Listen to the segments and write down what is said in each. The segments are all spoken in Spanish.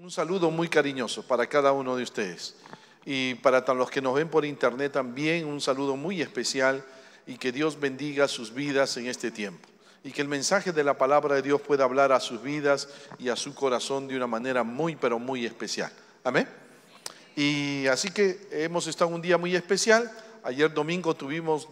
un saludo muy cariñoso para cada uno de ustedes. Y para los que nos ven por internet también, un saludo muy especial y que Dios bendiga sus vidas en este tiempo. Y que el mensaje de la palabra de Dios pueda hablar a sus vidas y a su corazón de una manera muy, pero muy especial. Amén. Y así que hemos estado un día muy especial. Ayer domingo tuvimos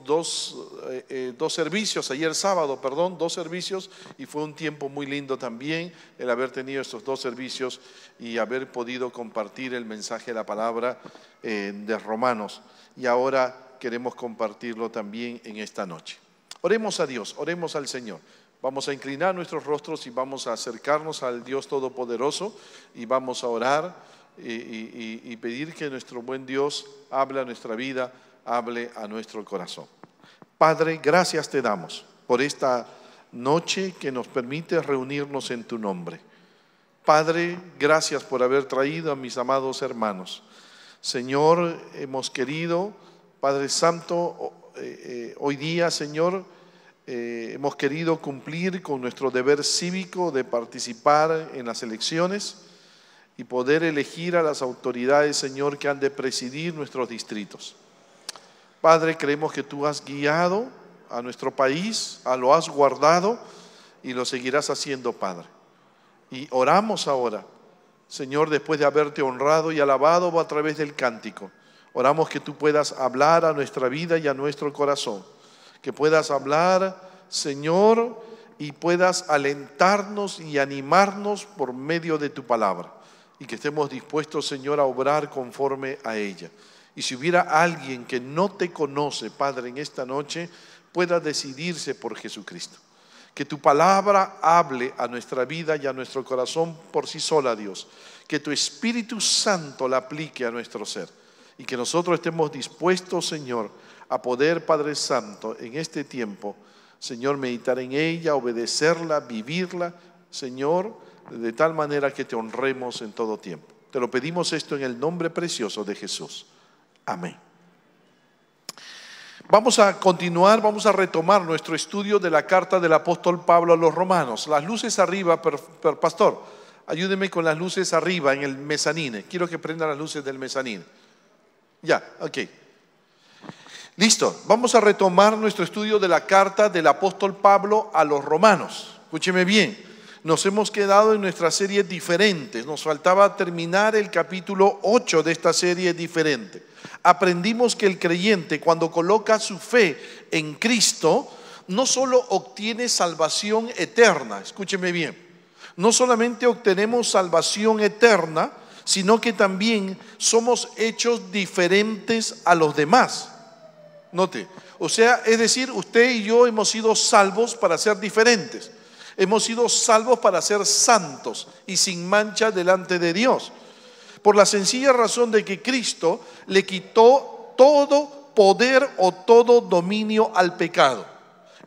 eh, eh, dos, servicios, ayer sábado, perdón, dos servicios y fue un tiempo muy lindo también el haber tenido estos dos servicios y haber podido compartir el mensaje de la palabra eh, de Romanos. Y ahora queremos compartirlo también en esta noche. Oremos a Dios, oremos al Señor. Vamos a inclinar nuestros rostros y vamos a acercarnos al Dios Todopoderoso y vamos a orar y, y pedir que nuestro buen Dios hable a nuestra vida hable a nuestro corazón. Padre, gracias te damos por esta noche que nos permite reunirnos en tu nombre. Padre, gracias por haber traído a mis amados hermanos. Señor, hemos querido, Padre Santo, eh, eh, hoy día, Señor, eh, hemos querido cumplir con nuestro deber cívico de participar en las elecciones y poder elegir a las autoridades, Señor, que han de presidir nuestros distritos. Padre, creemos que tú has guiado a nuestro país, a lo has guardado y lo seguirás haciendo, Padre. Y oramos ahora, Señor, después de haberte honrado y alabado a través del cántico. Oramos que tú puedas hablar a nuestra vida y a nuestro corazón. Que puedas hablar, Señor, y puedas alentarnos y animarnos por medio de tu palabra. Y que estemos dispuestos, Señor, a obrar conforme a ella. Y si hubiera alguien que no te conoce, Padre, en esta noche, pueda decidirse por Jesucristo. Que tu palabra hable a nuestra vida y a nuestro corazón por sí sola, Dios. Que tu Espíritu Santo la aplique a nuestro ser. Y que nosotros estemos dispuestos, Señor, a poder, Padre Santo, en este tiempo, Señor, meditar en ella, obedecerla, vivirla, Señor, de tal manera que te honremos en todo tiempo. Te lo pedimos esto en el nombre precioso de Jesús. Amén. Vamos a continuar, vamos a retomar nuestro estudio de la carta del apóstol Pablo a los romanos. Las luces arriba, per, pastor, ayúdeme con las luces arriba en el mezanine. Quiero que prendan las luces del mezanine. Ya, ok. Listo, vamos a retomar nuestro estudio de la carta del apóstol Pablo a los romanos. Escúcheme bien. Nos hemos quedado en nuestra serie diferentes. Nos faltaba terminar el capítulo 8 de esta serie diferente. Aprendimos que el creyente cuando coloca su fe en Cristo, no solo obtiene salvación eterna, escúcheme bien, no solamente obtenemos salvación eterna, sino que también somos hechos diferentes a los demás. Note, o sea, es decir, usted y yo hemos sido salvos para ser diferentes hemos sido salvos para ser santos y sin mancha delante de Dios, por la sencilla razón de que Cristo le quitó todo poder o todo dominio al pecado.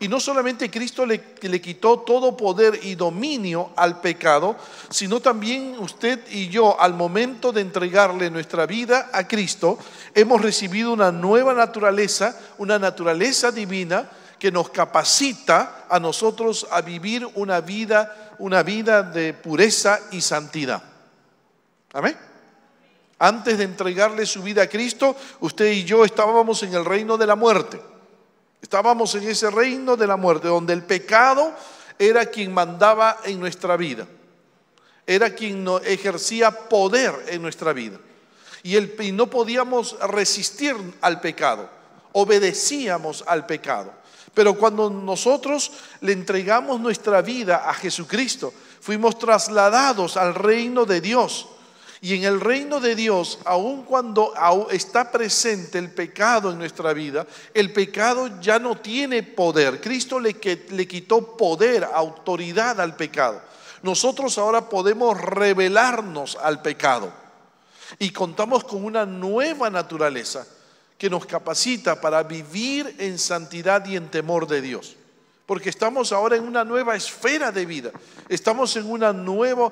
Y no solamente Cristo le, le, quitó todo poder y dominio al pecado, sino también usted y yo, al momento de entregarle nuestra vida a Cristo, hemos recibido una nueva naturaleza, una naturaleza divina que nos capacita a nosotros a vivir una vida, una vida de pureza y santidad. Amén. Antes de entregarle su vida a Cristo, usted y yo estábamos en el reino de la muerte. Estábamos en ese reino de la muerte, donde el pecado era quien mandaba en nuestra vida, era quien ejercía poder en nuestra vida. Y, y no podíamos resistir al pecado, obedecíamos al pecado. Pero cuando nosotros le entregamos nuestra vida a Jesucristo, fuimos trasladados al reino de Dios. Y en el reino de Dios, aun cuando está presente el pecado en nuestra vida, el pecado ya no tiene poder. Cristo le, le quitó poder, autoridad al pecado. Nosotros ahora podemos revelarnos al pecado y contamos con una nueva naturaleza que nos capacita para vivir en santidad y en temor de Dios. Porque estamos ahora en una nueva esfera de vida. Estamos en, en, una,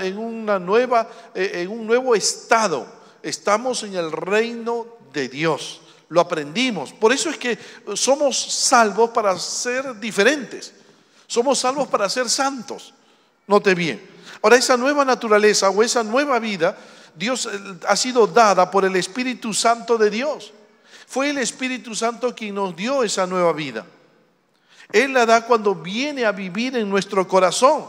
en, una nueva, eh, en un nuevo estado. Estamos en el reino de Dios. Lo aprendimos. Por eso es que somos salvos para ser diferentes. Somos salvos para ser santos. Note bien. Ahora esa nueva naturaleza o esa nueva vida Dios eh, ha sido dada por el Espíritu Santo de Dios. Fue el Espíritu Santo quien nos dio esa nueva vida. Él la da cuando viene a vivir en nuestro corazón.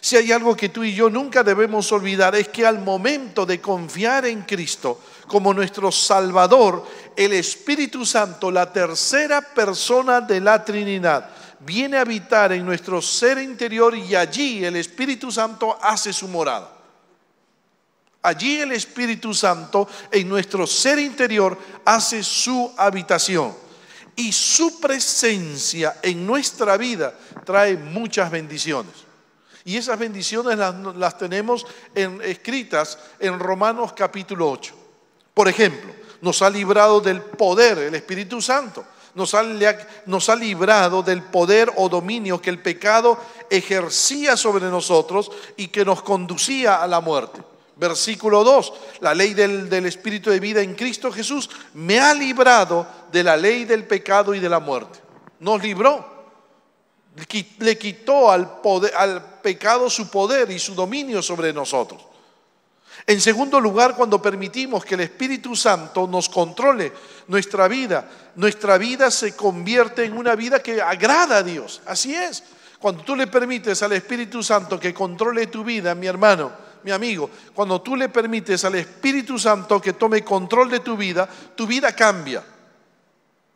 Si hay algo que tú y yo nunca debemos olvidar es que al momento de confiar en Cristo como nuestro Salvador, el Espíritu Santo, la tercera persona de la Trinidad, viene a habitar en nuestro ser interior y allí el Espíritu Santo hace su morada. Allí el Espíritu Santo en nuestro ser interior hace su habitación. Y su presencia en nuestra vida trae muchas bendiciones. Y esas bendiciones las, tenemos escritas en Romanos capítulo 8. Por ejemplo, nos ha librado del poder el Espíritu Santo. nos ha, librado del poder o dominio que el pecado ejercía sobre nosotros y que nos conducía a la muerte. Versículo 2, la ley del, Espíritu de vida en Cristo Jesús me ha librado de la ley del pecado y de la muerte. Nos libró. Le quitó al, poder, al pecado su poder y su dominio sobre nosotros. En segundo lugar, cuando permitimos que el Espíritu Santo nos controle nuestra vida, nuestra vida se convierte en una vida que agrada a Dios. Así es. Cuando tú le permites al Espíritu Santo que controle tu vida, mi hermano, mi amigo, cuando tú le permites al Espíritu Santo que tome control de tu vida, tu vida cambia.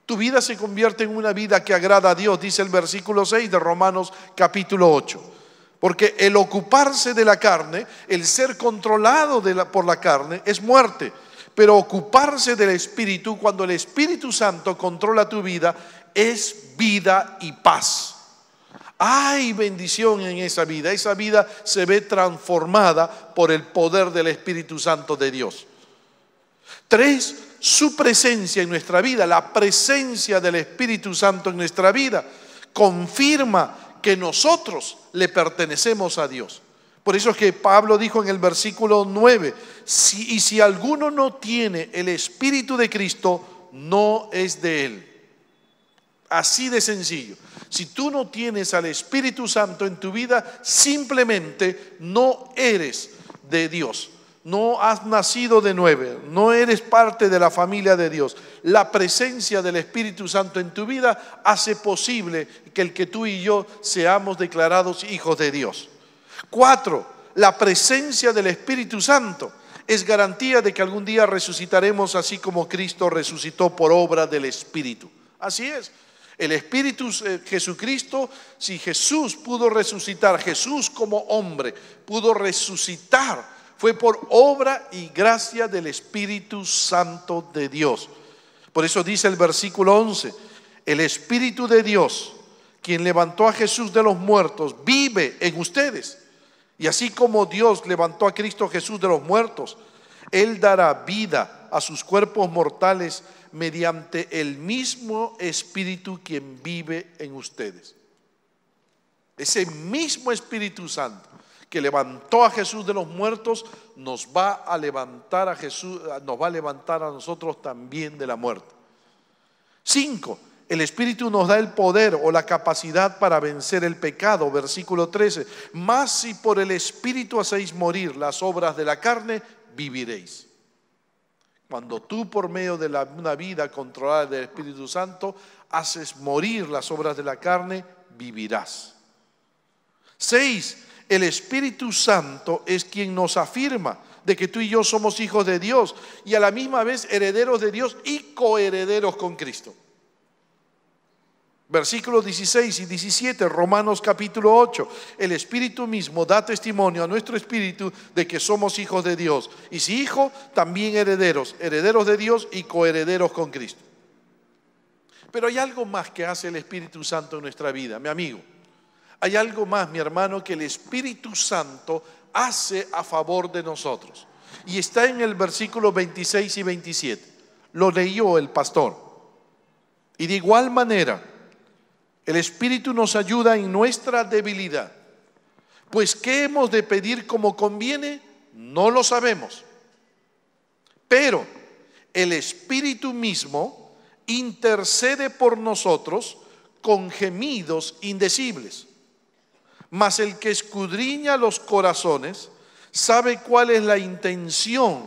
Tu vida se convierte en una vida que agrada a Dios, dice el versículo 6 de Romanos capítulo 8. Porque el ocuparse de la carne, el ser controlado por la carne, es muerte. Pero ocuparse del Espíritu, cuando el Espíritu Santo controla tu vida, es vida y paz hay bendición en esa vida. Esa vida se ve transformada por el poder del Espíritu Santo de Dios. Tres, su presencia en nuestra vida, la presencia del Espíritu Santo en nuestra vida, confirma que nosotros le pertenecemos a Dios. Por eso es que Pablo dijo en el versículo 9, y si alguno no tiene el Espíritu de Cristo, no es de él. Así de sencillo. Si tú no tienes al Espíritu Santo en tu vida, simplemente no eres de Dios. No has nacido de nuevo, no eres parte de la familia de Dios. La presencia del Espíritu Santo en tu vida hace posible que el que tú y yo seamos declarados hijos de Dios. Cuatro, la presencia del Espíritu Santo es garantía de que algún día resucitaremos así como Cristo resucitó por obra del Espíritu. Así es. El Espíritu eh, Jesucristo, si Jesús pudo resucitar, Jesús como hombre pudo resucitar, fue por obra y gracia del Espíritu Santo de Dios. Por eso dice el versículo 11, el Espíritu de Dios, quien levantó a Jesús de los muertos, vive en ustedes. Y así como Dios levantó a Cristo Jesús de los muertos, Él dará vida a sus cuerpos mortales mediante el mismo Espíritu quien vive en ustedes. Ese mismo Espíritu Santo que levantó a Jesús de los muertos nos va a levantar a Jesús, nos va a levantar a nosotros también de la muerte. Cinco, el Espíritu nos da el poder o la capacidad para vencer el pecado, versículo 13. Más si por el Espíritu hacéis morir las obras de la carne, viviréis. Cuando tú por medio de una vida controlada del Espíritu Santo haces morir las obras de la carne, vivirás. Seis, el Espíritu Santo es quien nos afirma de que tú y yo somos hijos de Dios y a la misma vez herederos de Dios y coherederos con Cristo. Versículos 16 y 17, Romanos capítulo 8. El Espíritu mismo da testimonio a nuestro Espíritu de que somos hijos de Dios. Y si hijo, también herederos, herederos de Dios y coherederos con Cristo. Pero hay algo más que hace el Espíritu Santo en nuestra vida, mi amigo. Hay algo más, mi hermano, que el Espíritu Santo hace a favor de nosotros. Y está en el versículo 26 y 27. Lo leyó el pastor. Y de igual manera, el Espíritu nos ayuda en nuestra debilidad. Pues ¿qué hemos de pedir como conviene? No lo sabemos. Pero el Espíritu mismo intercede por nosotros con gemidos indecibles. Mas el que escudriña los corazones sabe cuál es la intención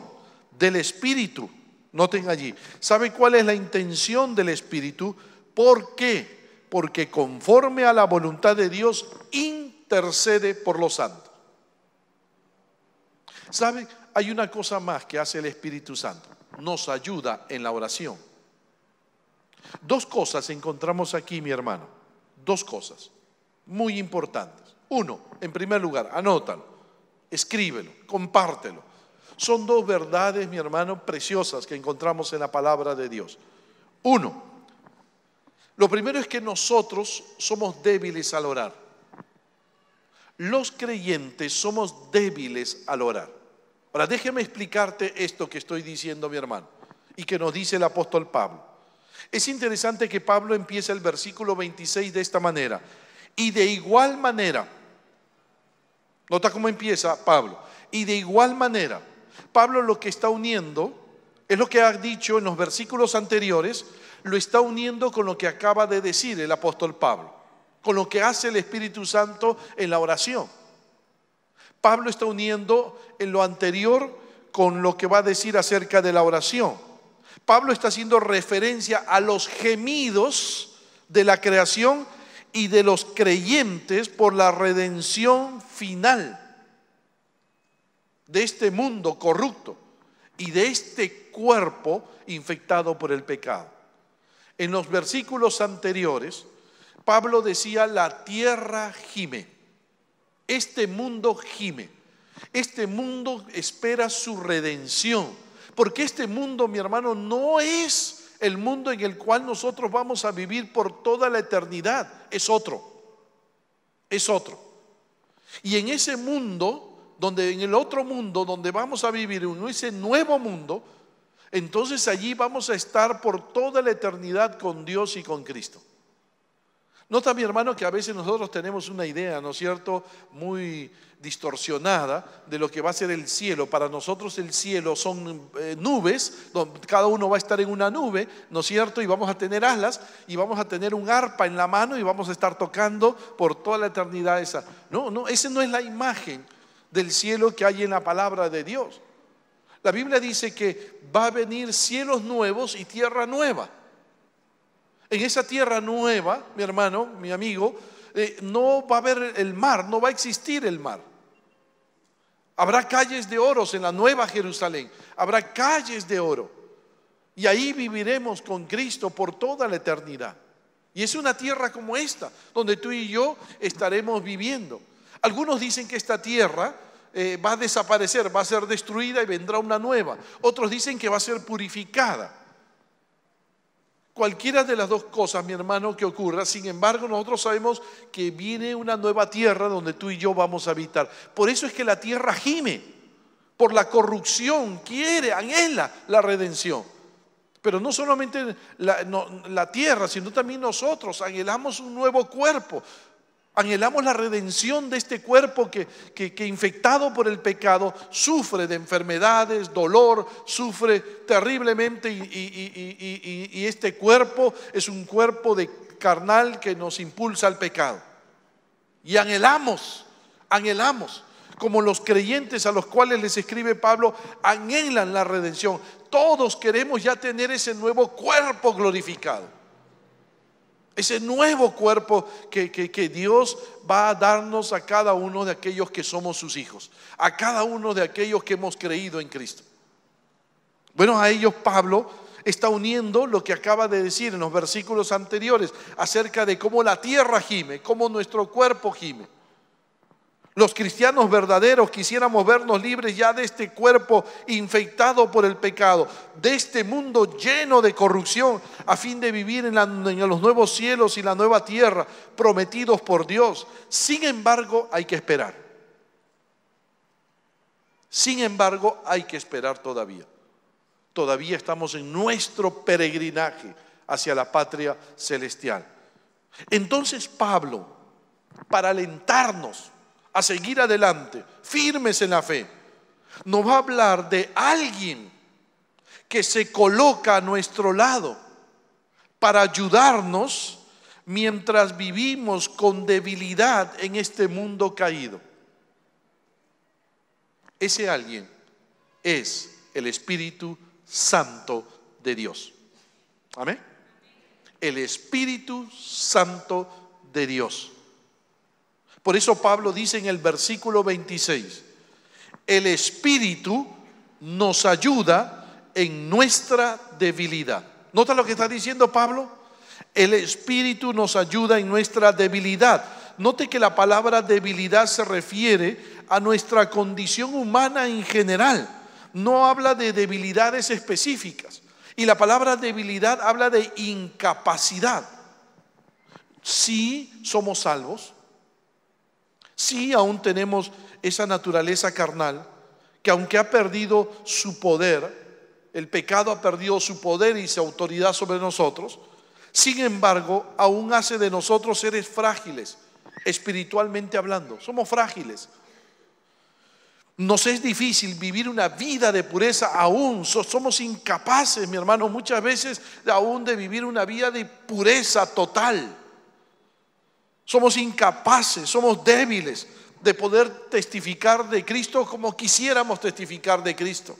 del Espíritu. Noten allí, sabe cuál es la intención del Espíritu porque porque conforme a la voluntad de Dios intercede por los santos. ¿Sabe? Hay una cosa más que hace el Espíritu Santo. Nos ayuda en la oración. Dos cosas encontramos aquí, mi hermano. Dos cosas muy importantes. Uno, en primer lugar, anótalo, escríbelo, compártelo. Son dos verdades, mi hermano, preciosas que encontramos en la palabra de Dios. Uno, lo primero es que nosotros somos débiles al orar. Los creyentes somos débiles al orar. Ahora, déjeme explicarte esto que estoy diciendo, mi hermano, y que nos dice el apóstol Pablo. Es interesante que Pablo empiece el versículo 26 de esta manera. Y de igual manera, nota cómo empieza Pablo. Y de igual manera, Pablo lo que está uniendo es lo que ha dicho en los versículos anteriores lo está uniendo con lo que acaba de decir el apóstol Pablo, con lo que hace el Espíritu Santo en la oración. Pablo está uniendo en lo anterior con lo que va a decir acerca de la oración. Pablo está haciendo referencia a los gemidos de la creación y de los creyentes por la redención final de este mundo corrupto y de este cuerpo infectado por el pecado. En los versículos anteriores, Pablo decía, la tierra gime, este mundo gime, este mundo espera su redención, porque este mundo, mi hermano, no es el mundo en el cual nosotros vamos a vivir por toda la eternidad, es otro, es otro. Y en ese mundo, donde en el otro mundo, donde vamos a vivir en ese nuevo mundo, entonces allí vamos a estar por toda la eternidad con Dios y con Cristo. Nota mi hermano que a veces nosotros tenemos una idea, ¿no es cierto?, muy distorsionada de lo que va a ser el cielo. Para nosotros el cielo son eh, nubes, donde cada uno va a estar en una nube, ¿no es cierto? Y vamos a tener alas y vamos a tener un arpa en la mano y vamos a estar tocando por toda la eternidad esa. No, no, esa no es la imagen del cielo que hay en la palabra de Dios. La Biblia dice que va a venir cielos nuevos y tierra nueva. En esa tierra nueva, mi hermano, mi amigo, eh, no va a haber el mar, no va a existir el mar. Habrá calles de oros en la nueva Jerusalén, habrá calles de oro. Y ahí viviremos con Cristo por toda la eternidad. Y es una tierra como esta, donde tú y yo estaremos viviendo. Algunos dicen que esta tierra eh, va a desaparecer, va a ser destruida y vendrá una nueva. Otros dicen que va a ser purificada. Cualquiera de las dos cosas, mi hermano, que ocurra, sin embargo, nosotros sabemos que viene una nueva tierra donde tú y yo vamos a habitar. Por eso es que la tierra gime por la corrupción, quiere, anhela la redención. Pero no solamente la tierra, sino también nosotros anhelamos un nuevo cuerpo, Anhelamos la redención de este cuerpo que, infectado por el pecado sufre de enfermedades, dolor, sufre terriblemente y, y, este cuerpo es un cuerpo de carnal que nos impulsa al pecado. Y anhelamos, anhelamos, como los creyentes a los cuales les escribe Pablo, anhelan la redención. Todos queremos ya tener ese nuevo cuerpo glorificado. Ese nuevo cuerpo que, Dios va a darnos a cada uno de aquellos que somos sus hijos, a cada uno de aquellos que hemos creído en Cristo. Bueno, a ellos Pablo está uniendo lo que acaba de decir en los versículos anteriores acerca de cómo la tierra gime, cómo nuestro cuerpo gime. Los cristianos verdaderos quisiéramos vernos libres ya de este cuerpo infectado por el pecado, de este mundo lleno de corrupción, a fin de vivir en, los nuevos cielos y la nueva tierra prometidos por Dios. Sin embargo, hay que esperar. Sin embargo, hay que esperar todavía. Todavía estamos en nuestro peregrinaje hacia la patria celestial. Entonces Pablo, para alentarnos, a seguir adelante, firmes en la fe. Nos va a hablar de alguien que se coloca a nuestro lado para ayudarnos mientras vivimos con debilidad en este mundo caído. Ese alguien es el Espíritu Santo de Dios. Amén. El Espíritu Santo de Dios. Por eso Pablo dice en el versículo 26, el Espíritu nos ayuda en nuestra debilidad. ¿Nota lo que está diciendo Pablo? El Espíritu nos ayuda en nuestra debilidad. Note que la palabra debilidad se refiere a nuestra condición humana en general. No habla de debilidades específicas. Y la palabra debilidad habla de incapacidad. Si somos salvos, Sí, aún tenemos esa naturaleza carnal que aunque ha perdido su poder, el pecado ha perdido su poder y su autoridad sobre nosotros, sin embargo, aún hace de nosotros seres frágiles, espiritualmente hablando. Somos frágiles. Nos es difícil vivir una vida de pureza aún. Somos incapaces, mi hermano, muchas veces aún de vivir una vida de pureza total. Somos incapaces, somos débiles de poder testificar de Cristo como quisiéramos testificar de Cristo.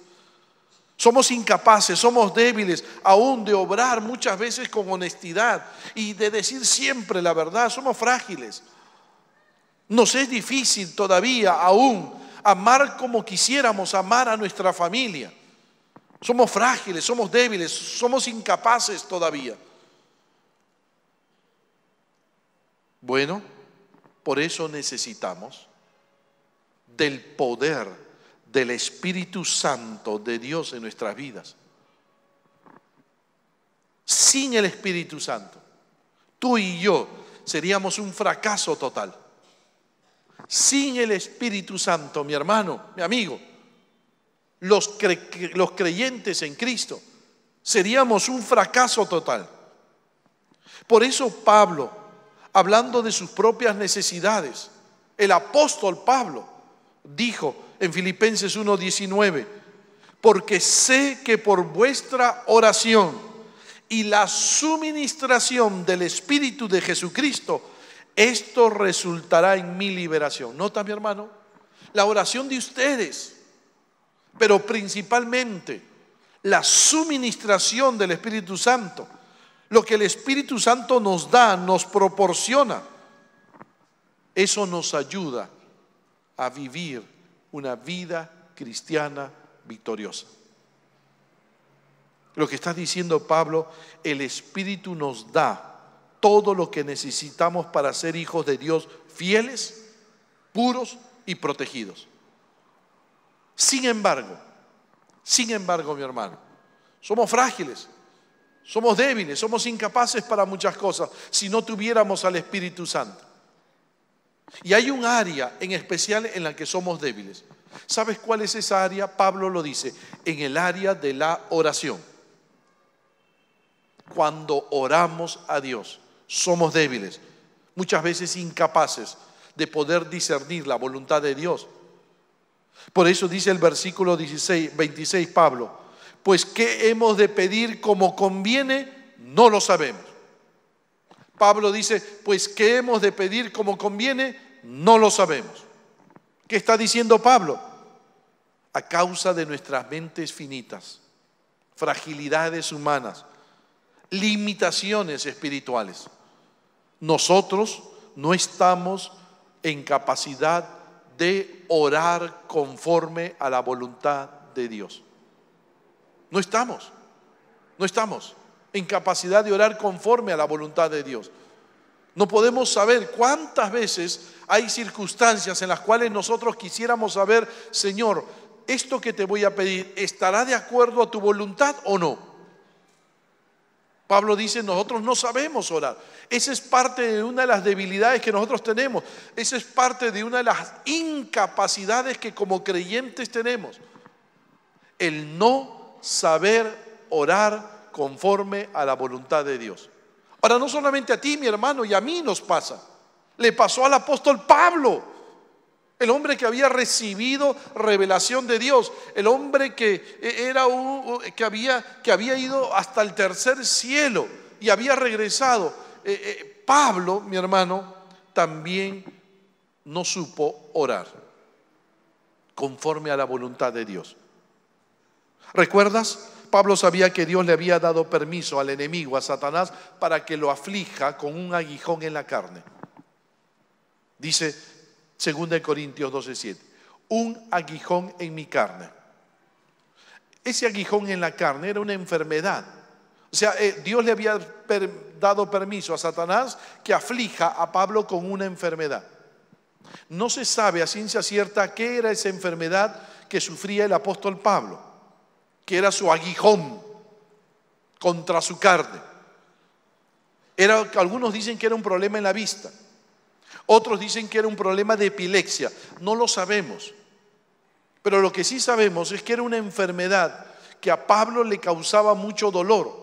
Somos incapaces, somos débiles aún de obrar muchas veces con honestidad y de decir siempre la verdad. Somos frágiles. Nos es difícil todavía aún amar como quisiéramos amar a nuestra familia. Somos frágiles, somos débiles, somos incapaces todavía. Bueno, por eso necesitamos del poder del Espíritu Santo de Dios en nuestras vidas. Sin el Espíritu Santo, tú y yo seríamos un fracaso total. Sin el Espíritu Santo, mi hermano, mi amigo, los, los creyentes en Cristo, seríamos un fracaso total. Por eso Pablo hablando de sus propias necesidades. El apóstol Pablo dijo en Filipenses 1:19, porque sé que por vuestra oración y la suministración del Espíritu de Jesucristo, esto resultará en mi liberación. ¿Nota, mi hermano? La oración de ustedes, pero principalmente la suministración del Espíritu Santo lo que el Espíritu Santo nos da, nos proporciona, eso nos ayuda a vivir una vida cristiana victoriosa. Lo que está diciendo Pablo, el Espíritu nos da todo lo que necesitamos para ser hijos de Dios fieles, puros y protegidos. Sin embargo, sin embargo, mi hermano, somos frágiles, somos débiles, somos incapaces para muchas cosas si no tuviéramos al Espíritu Santo. Y hay un área en especial en la que somos débiles. ¿Sabes cuál es esa área? Pablo lo dice, en el área de la oración. Cuando oramos a Dios, somos débiles, muchas veces incapaces de poder discernir la voluntad de Dios. Por eso dice el versículo 16, 26 Pablo, pues qué hemos de pedir como conviene, no lo sabemos. Pablo dice, pues qué hemos de pedir como conviene, no lo sabemos. ¿Qué está diciendo Pablo? A causa de nuestras mentes finitas, fragilidades humanas, limitaciones espirituales. Nosotros no estamos en capacidad de orar conforme a la voluntad de Dios. No estamos. No estamos en capacidad de orar conforme a la voluntad de Dios. No podemos saber cuántas veces hay circunstancias en las cuales nosotros quisiéramos saber, Señor, esto que te voy a pedir, ¿estará de acuerdo a tu voluntad o no? Pablo dice, nosotros no sabemos orar. Esa es parte de una de las debilidades que nosotros tenemos. Esa es parte de una de las incapacidades que como creyentes tenemos. El no saber orar conforme a la voluntad de Dios. Ahora, no solamente a ti, mi hermano, y a mí nos pasa. Le pasó al apóstol Pablo, el hombre que había recibido revelación de Dios, el hombre que, e, era que, había, que había ido hasta el tercer cielo y había regresado. Eh, eh, Pablo, mi hermano, también no supo orar conforme a la voluntad de Dios. ¿Recuerdas? Pablo sabía que Dios le había dado permiso al enemigo, a Satanás, para que lo aflija con un aguijón en la carne. Dice 2 Corintios 12:7, un aguijón en mi carne. Ese aguijón en la carne era una enfermedad. O sea, eh, Dios le había dado permiso a Satanás que aflija a Pablo con una enfermedad. No se sabe a ciencia cierta qué era esa enfermedad que sufría el apóstol Pablo que era su aguijón contra su carne. Era, algunos dicen que era un problema en la vista, otros dicen que era un problema de epilepsia, no lo sabemos. Pero lo que sí sabemos es que era una enfermedad que a Pablo le causaba mucho dolor.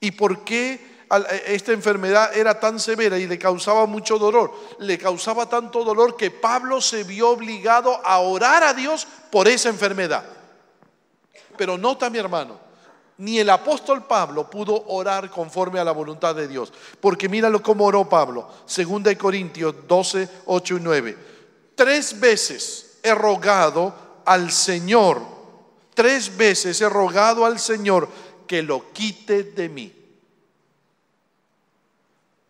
¿Y por qué esta enfermedad era tan severa y le causaba mucho dolor? Le causaba tanto dolor que Pablo se vio obligado a orar a Dios por esa enfermedad pero nota mi hermano, ni el apóstol Pablo pudo orar conforme a la voluntad de Dios. Porque míralo cómo oró Pablo, 2 Corintios 12, 8 y 9. Tres veces he rogado al Señor, tres veces he rogado al Señor que lo quite de mí.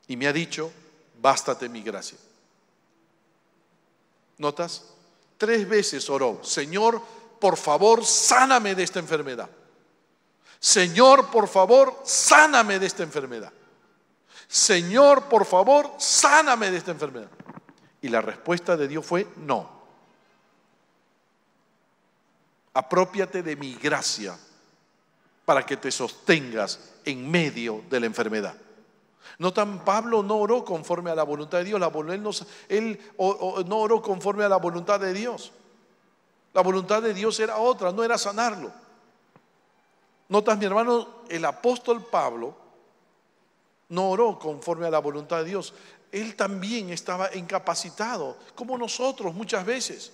Y me ha dicho, bástate mi gracia. ¿Notas? Tres veces oró, Señor, por favor, sáname de esta enfermedad. Señor, por favor, sáname de esta enfermedad. Señor, por favor, sáname de esta enfermedad. Y la respuesta de Dios fue no. Apropiate de mi gracia para que te sostengas en medio de la enfermedad. No tan Pablo no oró conforme a la voluntad de Dios, la, él, no oró conforme a la voluntad de Dios. La voluntad de Dios era otra, no era sanarlo. Notas, mi hermano, el apóstol Pablo no oró conforme a la voluntad de Dios. Él también estaba incapacitado, como nosotros muchas veces.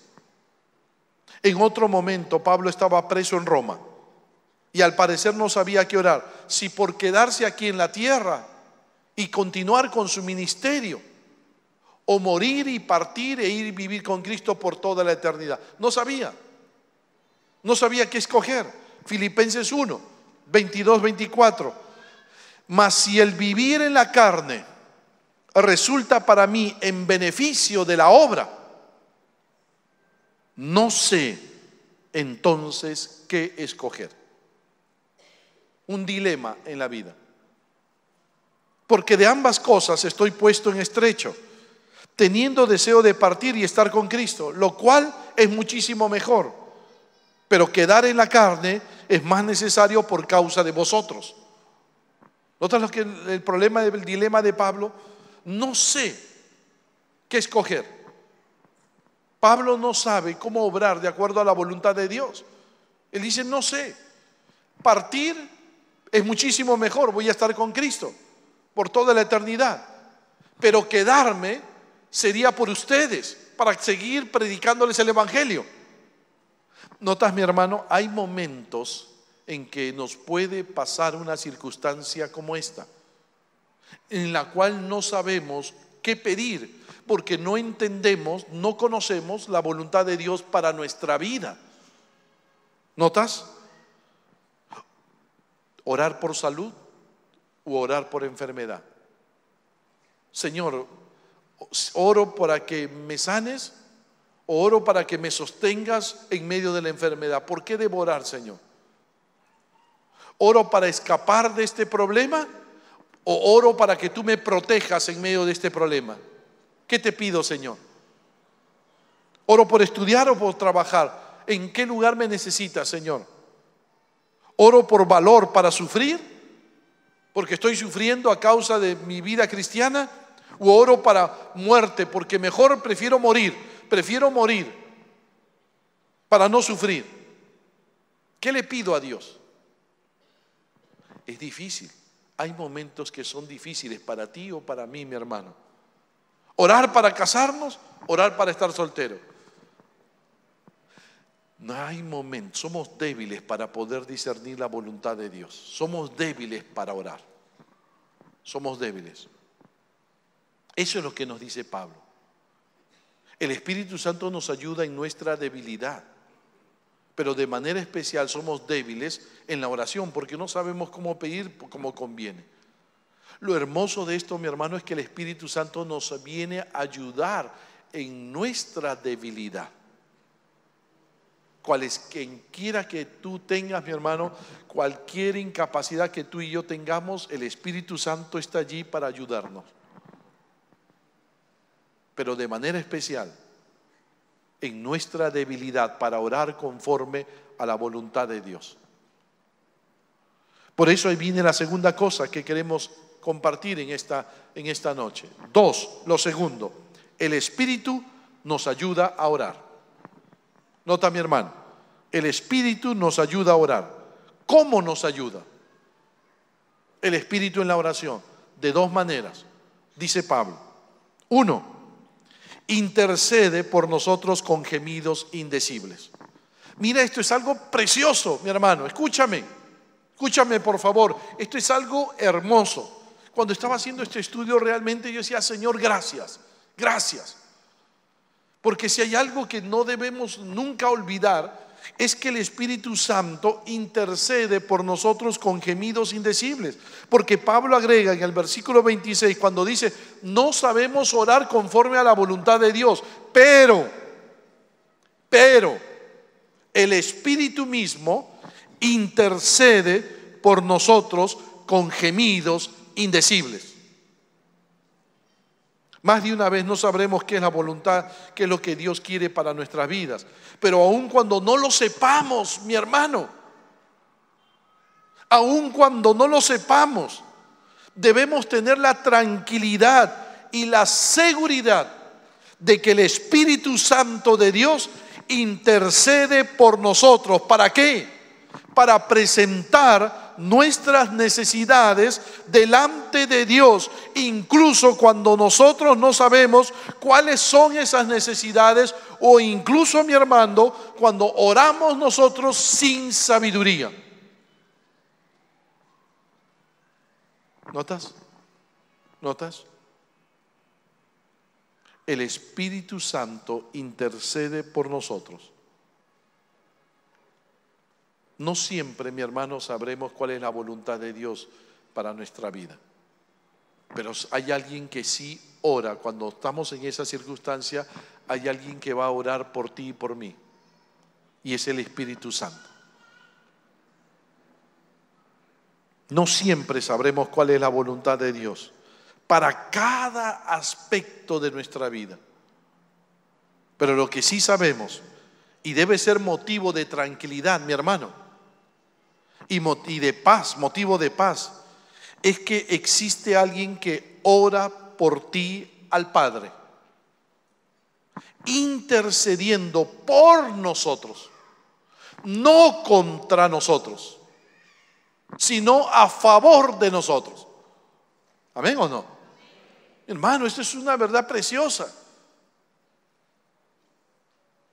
En otro momento, Pablo estaba preso en Roma y al parecer no sabía qué orar, si por quedarse aquí en la tierra y continuar con su ministerio o morir y partir e ir vivir con Cristo por toda la eternidad. No sabía, no sabía qué escoger. Filipenses 1, 22, 24. Mas si el vivir en la carne resulta para mí en beneficio de la obra, no sé entonces qué escoger. Un dilema en la vida. Porque de ambas cosas estoy puesto en estrecho teniendo deseo de partir y estar con Cristo, lo cual es muchísimo mejor. Pero quedar en la carne es más necesario por causa de vosotros. ¿Notas lo que el problema del dilema de Pablo? No sé qué escoger. Pablo no sabe cómo obrar de acuerdo a la voluntad de Dios. Él dice, no sé, partir es muchísimo mejor, voy a estar con Cristo por toda la eternidad. Pero quedarme sería por ustedes, para seguir predicándoles el Evangelio. Notas, mi hermano, hay momentos en que nos puede pasar una circunstancia como esta, en la cual no sabemos qué pedir, porque no entendemos, no conocemos la voluntad de Dios para nuestra vida. ¿Notas? Orar por salud O orar por enfermedad. Señor, oro para que me sanes, oro para que me sostengas en medio de la enfermedad. ¿Por qué devorar, Señor? ¿Oro para escapar de este problema? ¿O oro para que tú me protejas en medio de este problema? ¿Qué te pido, Señor? ¿Oro por estudiar o por trabajar? ¿En qué lugar me necesitas, Señor? ¿Oro por valor para sufrir? Porque estoy sufriendo a causa de mi vida cristiana. ¿O oro para muerte, porque mejor prefiero morir, prefiero morir para no sufrir. ¿Qué le pido a Dios? Es difícil. Hay momentos que son difíciles para ti o para mí, mi hermano. Orar para casarnos, orar para estar soltero. No hay momento, somos débiles para poder discernir la voluntad de Dios. Somos débiles para orar. Somos débiles. Eso es lo que nos dice Pablo. El Espíritu Santo nos ayuda en nuestra debilidad, pero de manera especial somos débiles en la oración porque no sabemos cómo pedir como conviene. Lo hermoso de esto, mi hermano, es que el Espíritu Santo nos viene a ayudar en nuestra debilidad. Cual que tú tengas, mi hermano, cualquier incapacidad que tú y yo tengamos, el Espíritu Santo está allí para ayudarnos pero de manera especial en nuestra debilidad para orar conforme a la voluntad de Dios. Por eso ahí viene la segunda cosa que queremos compartir en esta, en esta noche. Dos, lo segundo, el Espíritu nos ayuda a orar. Nota mi hermano, el Espíritu nos ayuda a orar. ¿Cómo nos ayuda? El Espíritu en la oración, de dos maneras, dice Pablo. Uno, intercede por nosotros con gemidos indecibles. Mira, esto es algo precioso, mi hermano, escúchame, escúchame por favor, esto es algo hermoso. Cuando estaba haciendo este estudio realmente yo decía, Señor, gracias, gracias. Porque si hay algo que no debemos nunca olvidar es que el Espíritu Santo intercede por nosotros con gemidos indecibles. Porque Pablo agrega en el versículo 26 cuando dice, no sabemos orar conforme a la voluntad de Dios, pero, pero el Espíritu mismo intercede por nosotros con gemidos indecibles. Más de una vez no sabremos qué es la voluntad, qué es lo que Dios quiere para nuestras vidas. Pero aun cuando no lo sepamos, mi hermano, aun cuando no lo sepamos, debemos tener la tranquilidad y la seguridad de que el Espíritu Santo de Dios intercede por nosotros. ¿Para qué? Para presentar nuestras necesidades delante de Dios, incluso cuando nosotros no sabemos cuáles son esas necesidades o incluso, mi hermano, cuando oramos nosotros sin sabiduría. ¿Notas? ¿Notas? El Espíritu Santo intercede por nosotros no siempre, mi hermano, sabremos cuál es la voluntad de Dios para nuestra vida. Pero hay alguien que sí ora. Cuando estamos en esa circunstancia, hay alguien que va a orar por ti y por mí. Y es el Espíritu Santo. No siempre sabremos cuál es la voluntad de Dios para cada aspecto de nuestra vida. Pero lo que sí sabemos, y debe ser motivo de tranquilidad, mi hermano, y, de paz, motivo de paz, es que existe alguien que ora por ti al Padre, intercediendo por nosotros, no contra nosotros, sino a favor de nosotros. ¿Amén o no? Hermano, esto es una verdad preciosa.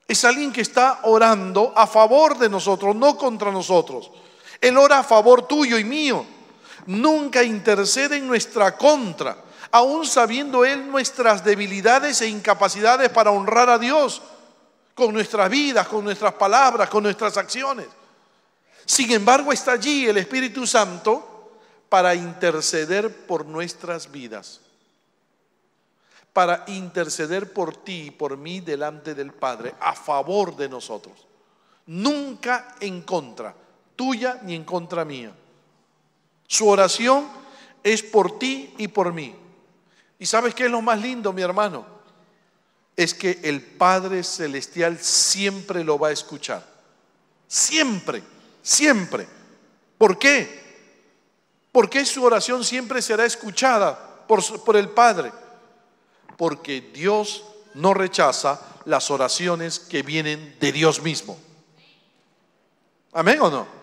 Es alguien que está orando a favor de nosotros, no contra nosotros. Él ora a favor tuyo y mío. Nunca intercede en nuestra contra, aún sabiendo Él nuestras debilidades e incapacidades para honrar a Dios con nuestras vidas, con nuestras palabras, con nuestras acciones. Sin embargo, está allí el Espíritu Santo para interceder por nuestras vidas, para interceder por ti y por mí delante del Padre, a favor de nosotros, nunca en contra tuya ni en contra mía. Su oración es por ti y por mí. ¿Y sabes qué es lo más lindo, mi hermano? Es que el Padre Celestial siempre lo va a escuchar. Siempre, siempre. ¿Por qué? Porque su oración siempre será escuchada por el Padre. Porque Dios no rechaza las oraciones que vienen de Dios mismo. ¿Amén o no?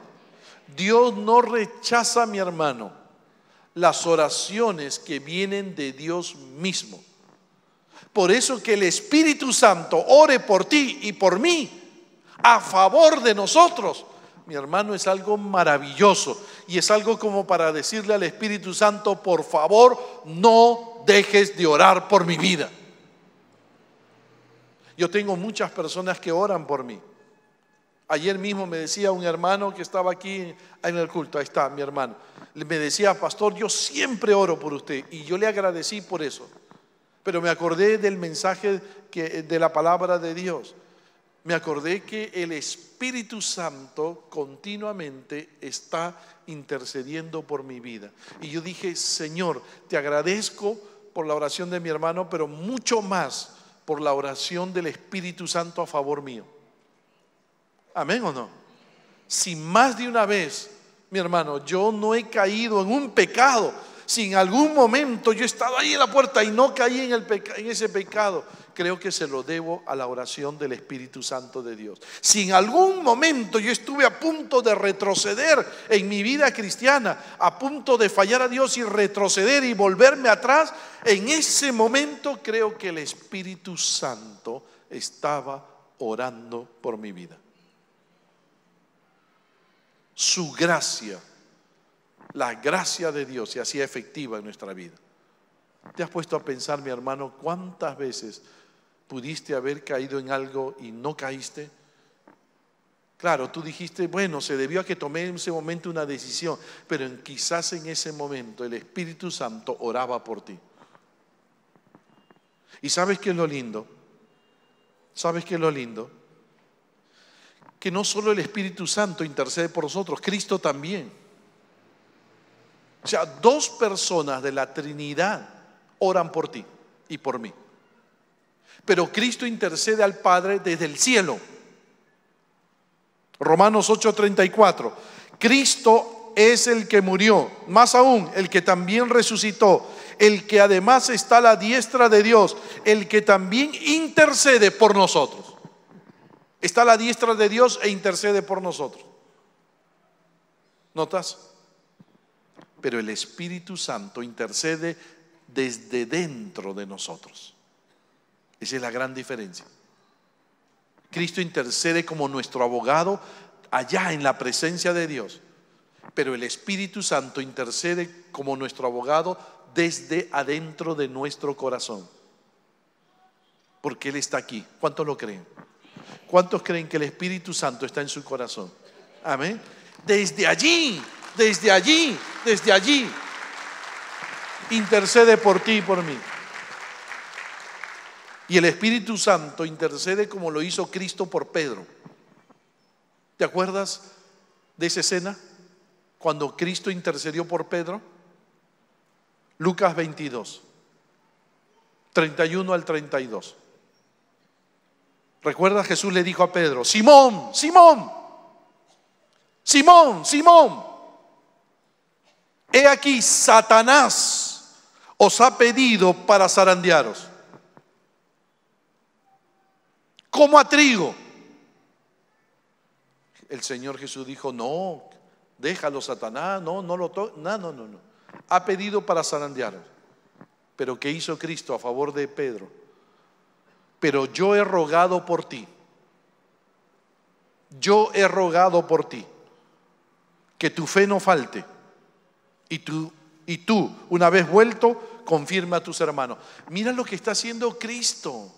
Dios no rechaza, mi hermano, las oraciones que vienen de Dios mismo. Por eso que el Espíritu Santo ore por ti y por mí, a favor de nosotros. Mi hermano, es algo maravilloso y es algo como para decirle al Espíritu Santo, por favor, no dejes de orar por mi vida. Yo tengo muchas personas que oran por mí Ayer mismo me decía un hermano que estaba aquí en el culto, ahí está mi hermano, me decía, pastor, yo siempre oro por usted y yo le agradecí por eso, pero me acordé del mensaje de la palabra de Dios, me acordé que el Espíritu Santo continuamente está intercediendo por mi vida. Y yo dije, Señor, te agradezco por la oración de mi hermano, pero mucho más por la oración del Espíritu Santo a favor mío. Amén o no. Si más de una vez, mi hermano, yo no he caído en un pecado, si en algún momento yo he estado ahí en la puerta y no caí en, en ese pecado, creo que se lo debo a la oración del Espíritu Santo de Dios. Si en algún momento yo estuve a punto de retroceder en mi vida cristiana, a punto de fallar a Dios y retroceder y volverme atrás, en ese momento creo que el Espíritu Santo estaba orando por mi vida su gracia, la gracia de Dios se hacía efectiva en nuestra vida. ¿Te has puesto a pensar, mi hermano, cuántas veces pudiste haber caído en algo y no caíste? Claro, tú dijiste, bueno, se debió a que tomé en ese momento una decisión, pero quizás en ese momento el Espíritu Santo oraba por ti. ¿Y sabes qué es lo lindo? ¿Sabes qué es lo lindo? que no solo el Espíritu Santo intercede por nosotros, Cristo también. O sea, dos personas de la Trinidad oran por ti y por mí. Pero Cristo intercede al Padre desde el cielo. Romanos 8:34. Cristo es el que murió, más aún el que también resucitó, el que además está a la diestra de Dios, el que también intercede por nosotros. Está a la diestra de Dios e intercede por nosotros. ¿Notas? Pero el Espíritu Santo intercede desde dentro de nosotros. Esa es la gran diferencia. Cristo intercede como nuestro abogado allá en la presencia de Dios, pero el Espíritu Santo intercede como nuestro abogado desde adentro de nuestro corazón, porque Él está aquí. ¿Cuántos lo creen? ¿Cuántos creen que el Espíritu Santo está en su corazón? Amén. Desde allí, desde allí, desde allí, intercede por ti y por mí. Y el Espíritu Santo intercede como lo hizo Cristo por Pedro. ¿Te acuerdas de esa escena? Cuando Cristo intercedió por Pedro. Lucas 22, 31 al 32. Recuerda, Jesús le dijo a Pedro, Simón, Simón, Simón, Simón, he aquí, Satanás os ha pedido para zarandearos. Como a trigo. El Señor Jesús dijo, no, déjalo Satanás, no, no lo toques, no, no, no, no. Ha pedido para zarandearos. Pero ¿qué hizo Cristo a favor de Pedro? pero yo he rogado por ti. Yo he rogado por ti que tu fe no falte y tú, y tú, una vez vuelto, confirma a tus hermanos. Mira lo que está haciendo Cristo.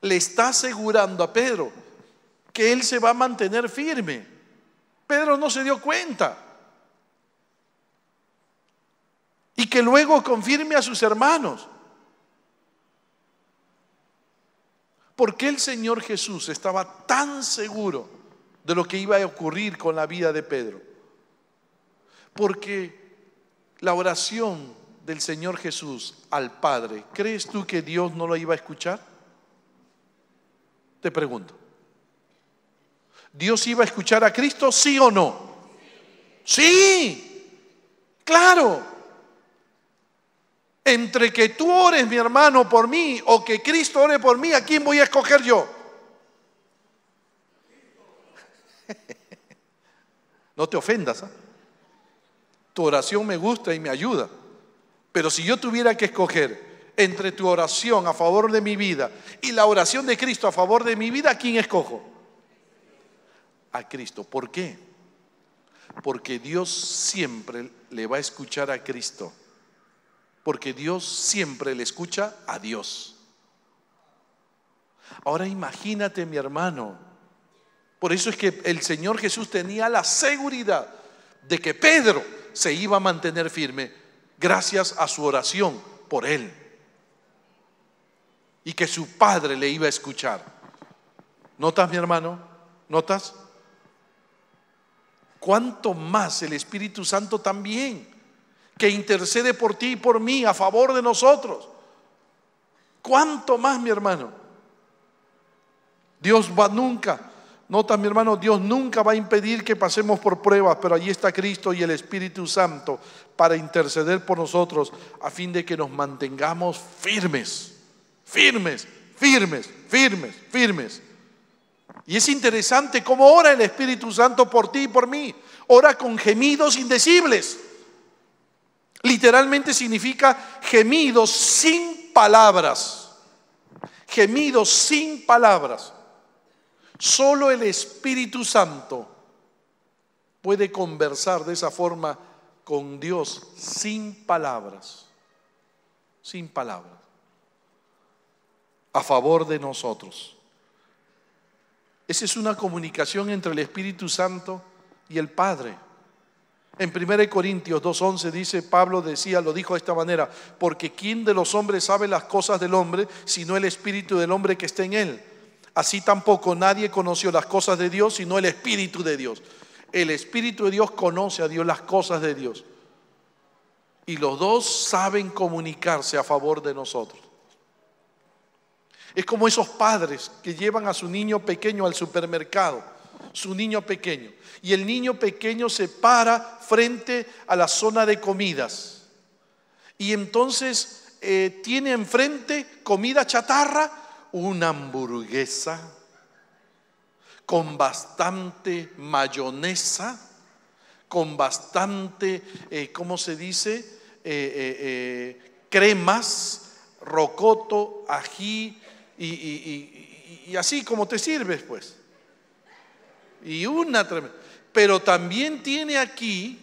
Le está asegurando a Pedro que él se va a mantener firme. Pedro no se dio cuenta. Y que luego confirme a sus hermanos. ¿Por qué el Señor Jesús estaba tan seguro de lo que iba a ocurrir con la vida de Pedro? Porque la oración del Señor Jesús al Padre, ¿crees tú que Dios no lo iba a escuchar? Te pregunto. ¿Dios iba a escuchar a Cristo, sí o no? Sí, claro. Entre que tú ores, mi hermano, por mí o que Cristo ore por mí, ¿a quién voy a escoger yo? No te ofendas. ¿ah? Tu oración me gusta y me ayuda. Pero si yo tuviera que escoger entre tu oración a favor de mi vida y la oración de Cristo a favor de mi vida, ¿a quién escojo? A Cristo. ¿Por qué? Porque Dios siempre le va a escuchar a Cristo porque Dios siempre le escucha a Dios. Ahora imagínate mi hermano. Por eso es que el Señor Jesús tenía la seguridad de que Pedro se iba a mantener firme gracias a su oración por él. Y que su padre le iba a escuchar. ¿Notas, mi hermano? ¿Notas? ¿Cuánto más el Espíritu Santo también? que intercede por ti y por mí a favor de nosotros. ¿Cuánto más, mi hermano? Dios va nunca, nota mi hermano, Dios nunca va a impedir que pasemos por pruebas, pero allí está Cristo y el Espíritu Santo para interceder por nosotros a fin de que nos mantengamos firmes, firmes, firmes, firmes, firmes. Y es interesante cómo ora el Espíritu Santo por ti y por mí. Ora con gemidos indecibles. Literalmente significa gemidos sin palabras. Gemidos sin palabras. Solo el Espíritu Santo puede conversar de esa forma con Dios sin palabras. Sin palabras. A favor de nosotros. Esa es una comunicación entre el Espíritu Santo y el Padre. En 1 Corintios 2.11 dice, Pablo decía, lo dijo de esta manera, porque ¿quién de los hombres sabe las cosas del hombre sino el espíritu del hombre que está en él? Así tampoco nadie conoció las cosas de Dios sino el espíritu de Dios. El espíritu de Dios conoce a Dios las cosas de Dios. Y los dos saben comunicarse a favor de nosotros. Es como esos padres que llevan a su niño pequeño al supermercado su niño pequeño. Y el niño pequeño se para frente a la zona de comidas. Y entonces eh, tiene enfrente comida chatarra, una hamburguesa con bastante mayonesa, con bastante, eh, ¿cómo se dice? Eh, cremas, rocoto, ají y, y así como te sirves, pues y una tremenda. Pero también tiene aquí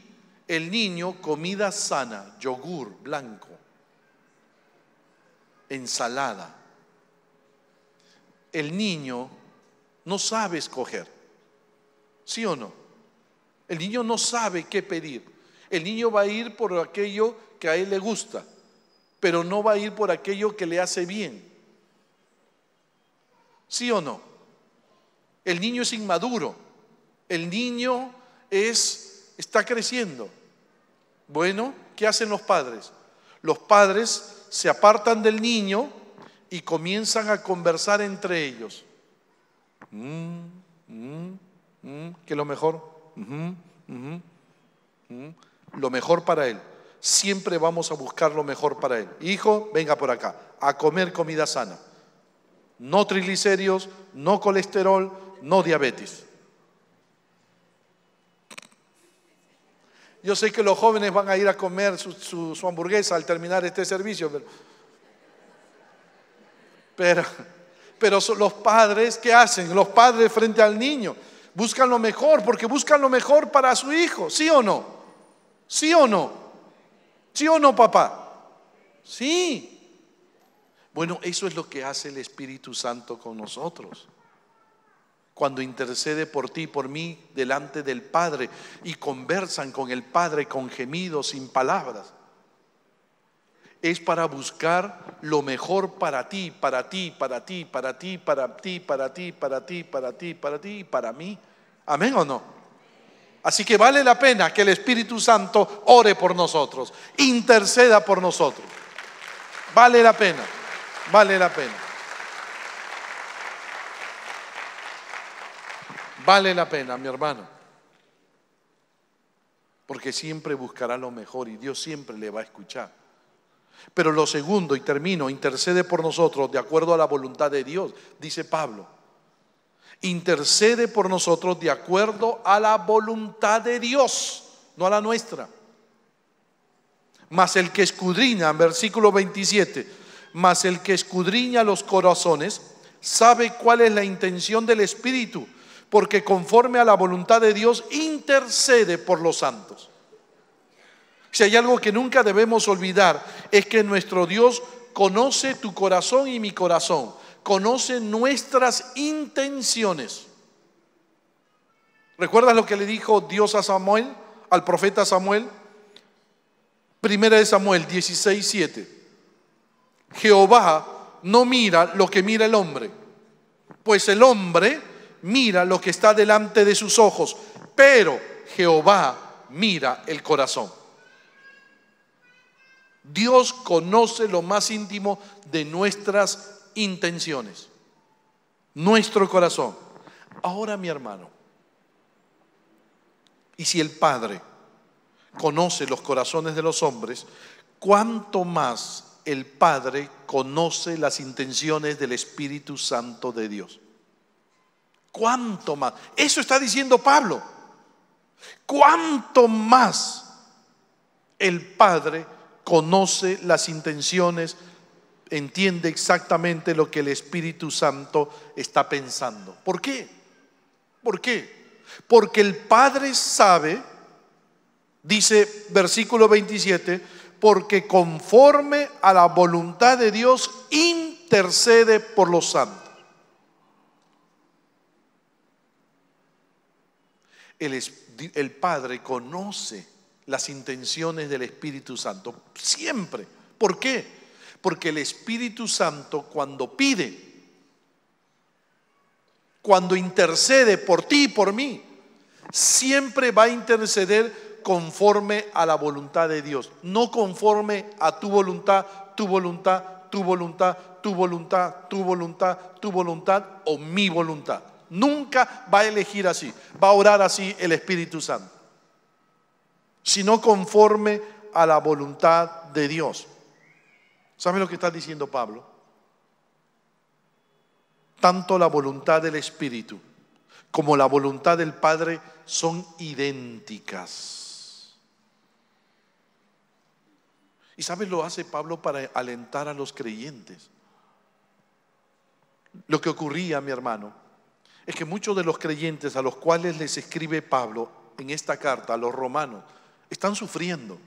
el niño comida sana, yogur blanco, ensalada. El niño no sabe escoger, ¿sí o no? El niño no sabe qué pedir. El niño va a ir por aquello que a él le gusta, pero no va a ir por aquello que le hace bien. ¿Sí o no? El niño es inmaduro. El niño es, está creciendo. Bueno, ¿qué hacen los padres? Los padres se apartan del niño y comienzan a conversar entre ellos. Mm, mm, mm, ¿Qué es lo mejor? Lo mejor para él. Siempre vamos a buscar lo mejor para él. Hijo, venga por acá, a comer comida sana. No triglicéridos, no colesterol, no diabetes. Yo sé que los jóvenes van a ir a comer su, hamburguesa al terminar este servicio, pero, los padres, ¿qué hacen? Los padres frente al niño buscan lo mejor, porque buscan lo mejor para su hijo, ¿sí o no? ¿Sí o no? ¿Sí o no, papá? Sí. Bueno, eso es lo que hace el Espíritu Santo con nosotros cuando intercede por ti, por mí, delante del Padre, y conversan con el Padre con gemidos, sin palabras. Es para buscar lo mejor para ti, para ti, para ti, para ti, para ti, para ti, para ti, para ti, para ti para mí. Amén o no. Así que vale la pena que el Espíritu Santo ore por nosotros, interceda por nosotros. Vale la pena, vale la pena. Vale la pena, mi hermano. Porque siempre buscará lo mejor y Dios siempre le va a escuchar. Pero lo segundo, y termino, intercede por nosotros de acuerdo a la voluntad de Dios, dice Pablo. Intercede por nosotros de acuerdo a la voluntad de Dios, no a la nuestra. Mas el que escudriña, versículo 27, mas el que escudriña los corazones, sabe cuál es la intención del Espíritu porque conforme a la voluntad de Dios intercede por los santos. Si hay algo que nunca debemos olvidar es que nuestro Dios conoce tu corazón y mi corazón, conoce nuestras intenciones. ¿Recuerdas lo que le dijo Dios a Samuel, al profeta Samuel? Primera de Samuel 16:7. Jehová no mira lo que mira el hombre, pues el hombre mira lo que está delante de sus ojos, pero Jehová mira el corazón. Dios conoce lo más íntimo de nuestras intenciones, nuestro corazón. Ahora mi hermano, y si el Padre conoce los corazones de los hombres, ¿cuánto más el Padre conoce las intenciones del Espíritu Santo de Dios? ¿Cuánto más? Eso está diciendo Pablo. ¿Cuánto más el Padre conoce las intenciones, entiende exactamente lo que el Espíritu Santo está pensando? ¿Por qué? ¿Por qué? Porque el Padre sabe, dice versículo 27, porque conforme a la voluntad de Dios intercede por los santos. el, Padre conoce las intenciones del Espíritu Santo. Siempre. ¿Por qué? Porque el Espíritu Santo cuando pide, cuando intercede por ti y por mí, siempre va a interceder conforme a la voluntad de Dios, no conforme a tu voluntad, tu voluntad, tu voluntad, tu voluntad, tu voluntad, tu voluntad o mi voluntad. Nunca va a elegir así, va a orar así el Espíritu Santo, sino conforme a la voluntad de Dios. ¿Saben lo que está diciendo Pablo? Tanto la voluntad del Espíritu como la voluntad del Padre son idénticas. ¿Y sabes lo hace Pablo para alentar a los creyentes? Lo que ocurría, mi hermano, es que muchos de los creyentes a los cuales les escribe Pablo en esta carta a los romanos están sufriendo,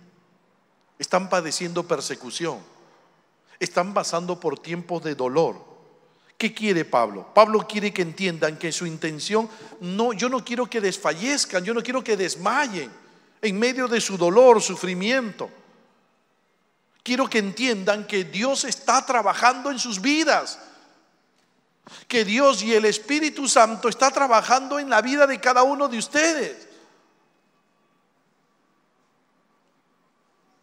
están padeciendo persecución, están pasando por tiempos de dolor. ¿Qué quiere Pablo? Pablo quiere que entiendan que su intención no yo no quiero que desfallezcan, yo no quiero que desmayen en medio de su dolor, sufrimiento. Quiero que entiendan que Dios está trabajando en sus vidas que Dios y el Espíritu Santo está trabajando en la vida de cada uno de ustedes.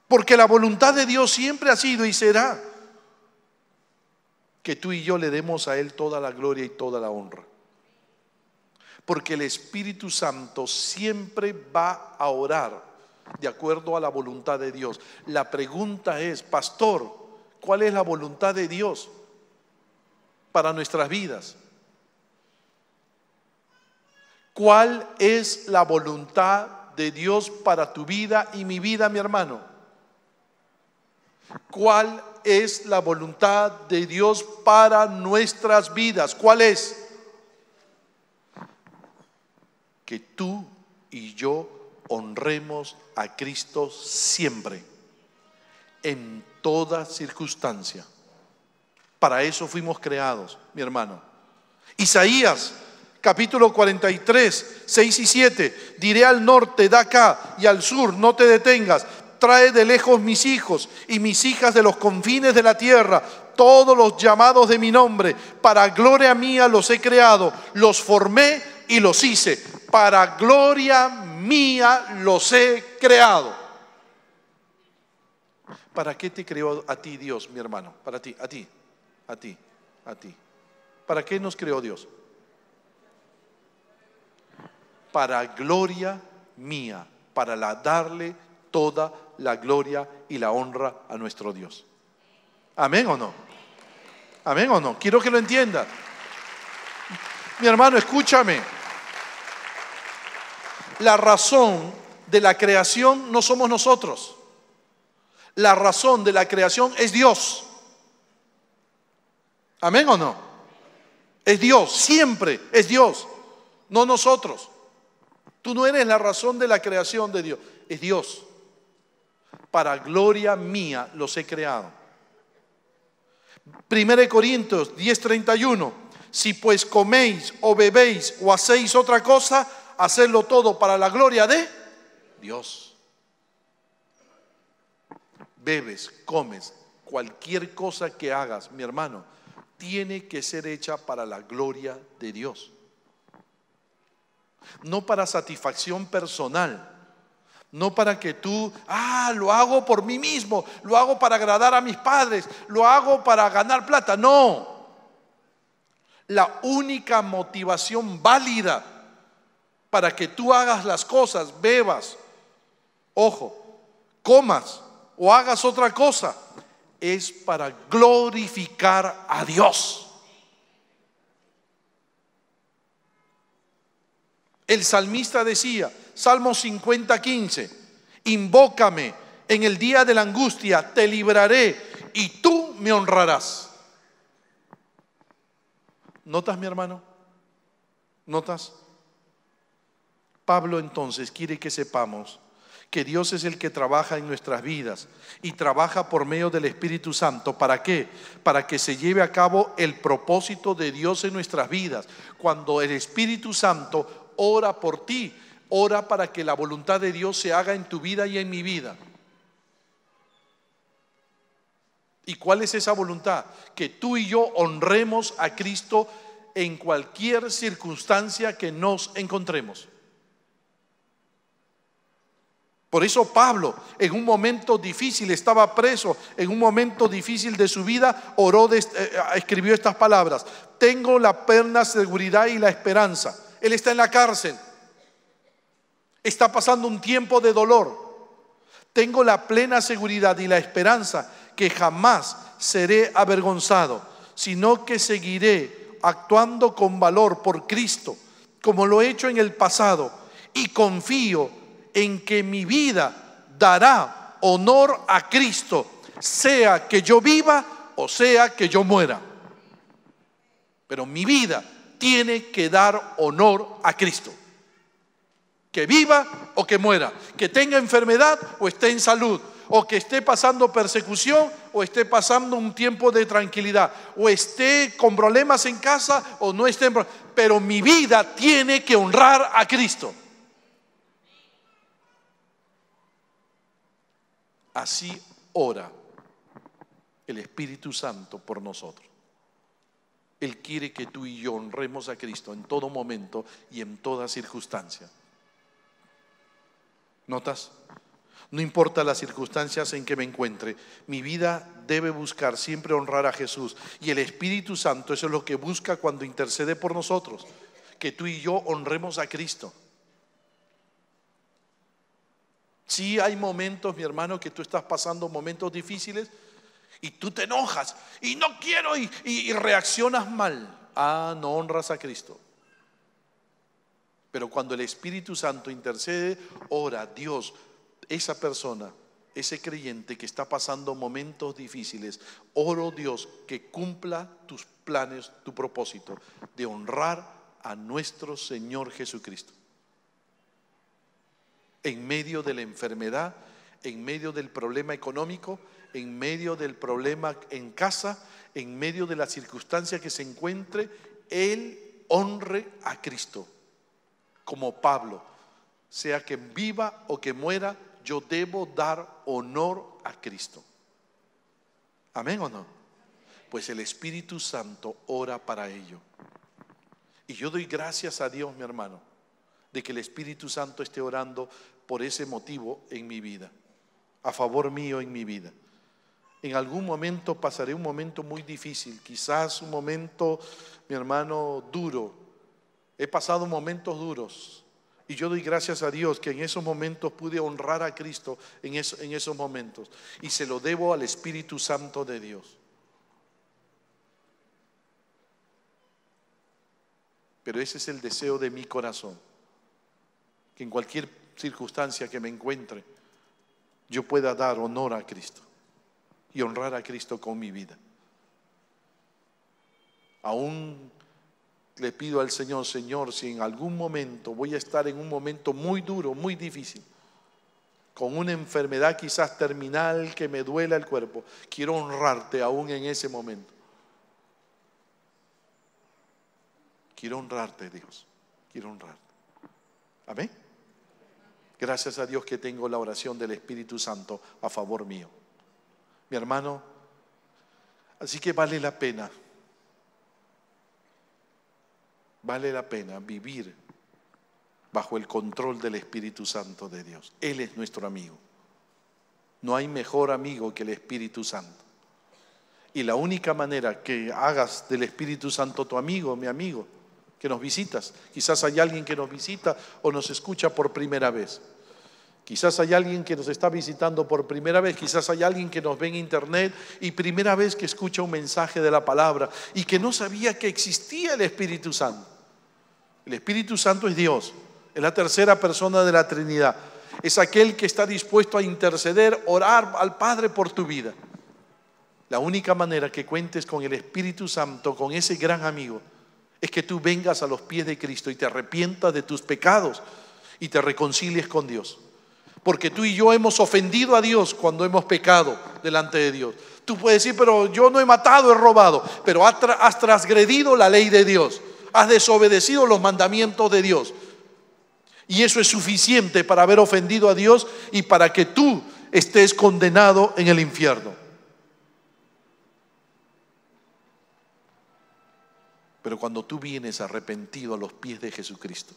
Porque la voluntad de Dios siempre ha sido y será que tú y yo le demos a Él toda la gloria y toda la honra. Porque el Espíritu Santo siempre va a orar de acuerdo a la voluntad de Dios. La pregunta es, pastor, ¿cuál es la voluntad de Dios? para nuestras vidas. ¿Cuál es la voluntad de Dios para tu vida y mi vida, mi hermano? ¿Cuál es la voluntad de Dios para nuestras vidas? ¿Cuál es? Que tú y yo honremos a Cristo siempre, en toda circunstancia. Para eso fuimos creados, mi hermano. Isaías, capítulo 43, 6 y 7. Diré al norte, da acá, y al sur, no te detengas. Trae de lejos mis hijos y mis hijas de los confines de la tierra. Todos los llamados de mi nombre, para gloria mía los he creado, los formé y los hice. Para gloria mía los he creado. ¿Para qué te creó a ti Dios, mi hermano? Para ti, a ti. A ti, a ti. ¿Para qué nos creó Dios? Para gloria mía, para darle toda la gloria y la honra a nuestro Dios. ¿Amén o no? ¿Amén o no? Quiero que lo entienda, Mi hermano, escúchame. La razón de la creación no somos nosotros. La razón de la creación es Dios. ¿Amén o no? Es Dios, siempre es Dios, no nosotros. Tú no eres la razón de la creación de Dios, es Dios. Para gloria mía los he creado. 1 Corintios 10:31, si pues coméis o bebéis o hacéis otra cosa, hacedlo todo para la gloria de Dios. Bebes, comes, cualquier cosa que hagas, mi hermano, tiene que ser hecha para la gloria de Dios. No para satisfacción personal. No para que tú, ah, lo hago por mí mismo, lo hago para agradar a mis padres, lo hago para ganar plata. No. La única motivación válida para que tú hagas las cosas, bebas, ojo, comas o hagas otra cosa, es para glorificar a Dios. El salmista decía, Salmo 50, 15, invócame en el día de la angustia, te libraré y tú me honrarás. ¿Notas, mi hermano? ¿Notas? Pablo entonces quiere que sepamos que Dios es el que trabaja en nuestras vidas y trabaja por medio del Espíritu Santo. ¿Para qué? Para que se lleve a cabo el propósito de Dios en nuestras vidas. Cuando el Espíritu Santo ora por ti, ora para que la voluntad de Dios se haga en tu vida y en mi vida. ¿Y cuál es esa voluntad? Que tú y yo honremos a Cristo en cualquier circunstancia que nos encontremos. Por eso Pablo, en un momento difícil, estaba preso, en un momento difícil de su vida, oró, eh, eh, escribió estas palabras. Tengo la perna seguridad y la esperanza. Él está en la cárcel. Está pasando un tiempo de dolor. Tengo la plena seguridad y la esperanza que jamás seré avergonzado, sino que seguiré actuando con valor por Cristo, como lo he hecho en el pasado, y confío en que mi vida dará honor a Cristo, sea que yo viva o sea que yo muera. Pero mi vida tiene que dar honor a Cristo. Que viva o que muera, que tenga enfermedad o esté en salud, o que esté pasando persecución o esté pasando un tiempo de tranquilidad, o esté con problemas en casa o no esté, en... pero mi vida tiene que honrar a Cristo. Así ora el Espíritu Santo por nosotros. Él quiere que tú y yo honremos a Cristo en todo momento y en toda circunstancia. ¿Notas? No importa las circunstancias en que me encuentre, mi vida debe buscar siempre honrar a Jesús. Y el Espíritu Santo, eso es lo que busca cuando intercede por nosotros, que tú y yo honremos a Cristo. Sí hay momentos, mi hermano, que tú estás pasando momentos difíciles y tú te enojas y no quiero y, y reaccionas mal. Ah, no honras a Cristo. Pero cuando el Espíritu Santo intercede, ora Dios, esa persona, ese creyente que está pasando momentos difíciles, oro Dios que cumpla tus planes, tu propósito de honrar a nuestro Señor Jesucristo en medio de la enfermedad, en medio del problema económico, en medio del problema en casa, en medio de la circunstancia que se encuentre, Él honre a Cristo, como Pablo. Sea que viva o que muera, yo debo dar honor a Cristo. ¿Amén o no? Pues el Espíritu Santo ora para ello. Y yo doy gracias a Dios, mi hermano, de que el Espíritu Santo esté orando por ese motivo en mi vida, a favor mío en mi vida. En algún momento pasaré un momento muy difícil, quizás un momento, mi hermano, duro. He pasado momentos duros y yo doy gracias a Dios que en esos momentos pude honrar a Cristo en, en esos momentos y se lo debo al Espíritu Santo de Dios. Pero ese es el deseo de mi corazón que en cualquier circunstancia que me encuentre, yo pueda dar honor a Cristo y honrar a Cristo con mi vida. Aún le pido al Señor, Señor, si en algún momento voy a estar en un momento muy duro, muy difícil, con una enfermedad quizás terminal que me duela el cuerpo, quiero honrarte aún en ese momento. Quiero honrarte, Dios. Quiero honrarte. Amén. Gracias a Dios que tengo la oración del Espíritu Santo a favor mío. Mi hermano, así que vale la pena, vale la pena vivir bajo el control del Espíritu Santo de Dios. Él es nuestro amigo. No hay mejor amigo que el Espíritu Santo. Y la única manera que hagas del Espíritu Santo tu amigo, mi amigo, que nos visitas. Quizás hay alguien que nos visita o nos escucha por primera vez. Quizás hay alguien que nos está visitando por primera vez, quizás hay alguien que nos ve en internet y primera vez que escucha un mensaje de la palabra y que no sabía que existía el Espíritu Santo. El Espíritu Santo es Dios, es la tercera persona de la Trinidad. Es aquel que está dispuesto a interceder, orar al Padre por tu vida. La única manera que cuentes con el Espíritu Santo, con ese gran amigo, es que tú vengas a los pies de Cristo y te arrepientas de tus pecados y te reconcilies con Dios. Porque tú y yo hemos ofendido a Dios cuando hemos pecado delante de Dios. Tú puedes decir, pero yo no he matado, he robado, pero has transgredido la ley de Dios, has desobedecido los mandamientos de Dios. Y eso es suficiente para haber ofendido a Dios y para que tú estés condenado en el infierno. Pero cuando tú vienes arrepentido a los pies de Jesucristo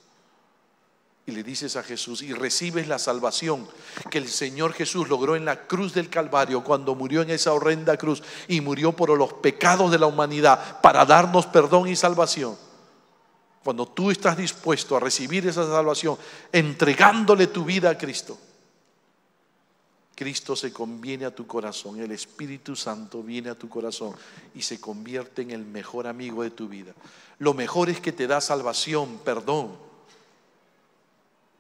y le dices a Jesús y recibes la salvación que el Señor Jesús logró en la cruz del Calvario cuando murió en esa horrenda cruz y murió por los pecados de la humanidad para darnos perdón y salvación. Cuando tú estás dispuesto a recibir esa salvación entregándole tu vida a Cristo, Cristo se conviene a tu corazón, el Espíritu Santo viene a tu corazón y se convierte en el mejor amigo de tu vida. Lo mejor es que te da salvación, perdón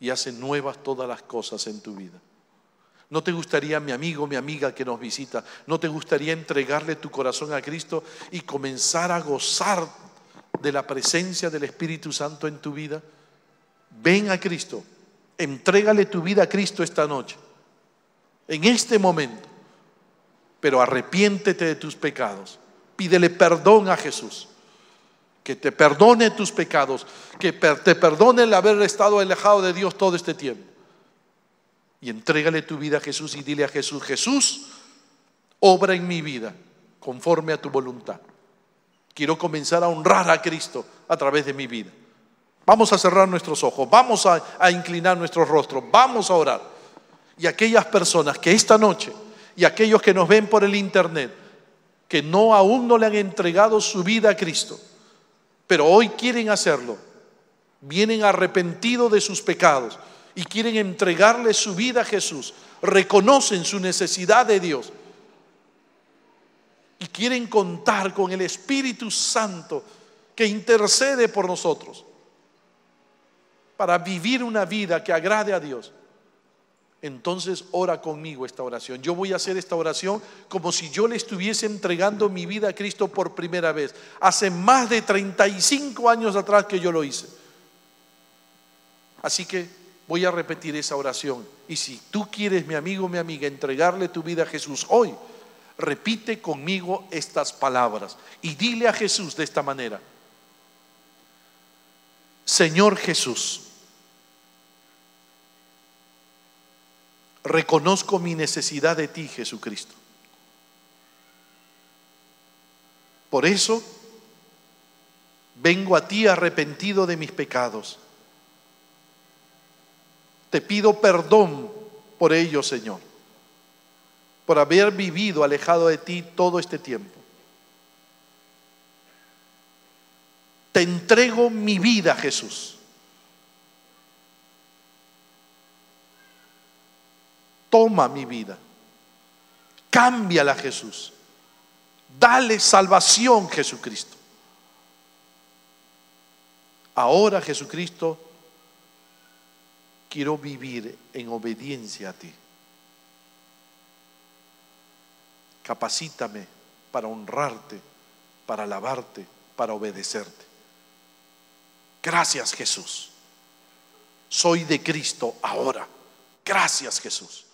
y hace nuevas todas las cosas en tu vida. ¿No te gustaría, mi amigo, mi amiga que nos visita, no te gustaría entregarle tu corazón a Cristo y comenzar a gozar de la presencia del Espíritu Santo en tu vida? Ven a Cristo, entrégale tu vida a Cristo esta noche en este momento. Pero arrepiéntete de tus pecados. Pídele perdón a Jesús. Que te perdone tus pecados. Que te perdone el haber estado alejado de Dios todo este tiempo. Y entrégale tu vida a Jesús y dile a Jesús, Jesús, obra en mi vida conforme a tu voluntad. Quiero comenzar a honrar a Cristo a través de mi vida. Vamos a cerrar nuestros ojos, vamos a, a inclinar nuestros rostros, vamos a orar y aquellas personas que esta noche y aquellos que nos ven por el internet, que no aún no le han entregado su vida a Cristo, pero hoy quieren hacerlo, vienen arrepentidos de sus pecados y quieren entregarle su vida a Jesús, reconocen su necesidad de Dios y quieren contar con el Espíritu Santo que intercede por nosotros para vivir una vida que agrade a Dios entonces ora conmigo esta oración. Yo voy a hacer esta oración como si yo le estuviese entregando mi vida a Cristo por primera vez. Hace más de 35 años atrás que yo lo hice. Así que voy a repetir esa oración. Y si tú quieres, mi amigo, mi amiga, entregarle tu vida a Jesús hoy, repite conmigo estas palabras y dile a Jesús de esta manera. Señor Jesús, reconozco mi necesidad de ti, Jesucristo. Por eso vengo a ti arrepentido de mis pecados. Te pido perdón por ello, Señor, por haber vivido alejado de ti todo este tiempo. Te entrego mi vida, Jesús. toma mi vida. Cámbiala Jesús. Dale salvación Jesucristo. Ahora Jesucristo, quiero vivir en obediencia a ti. Capacítame para honrarte, para alabarte, para obedecerte. Gracias Jesús. Soy de Cristo ahora. Gracias Jesús.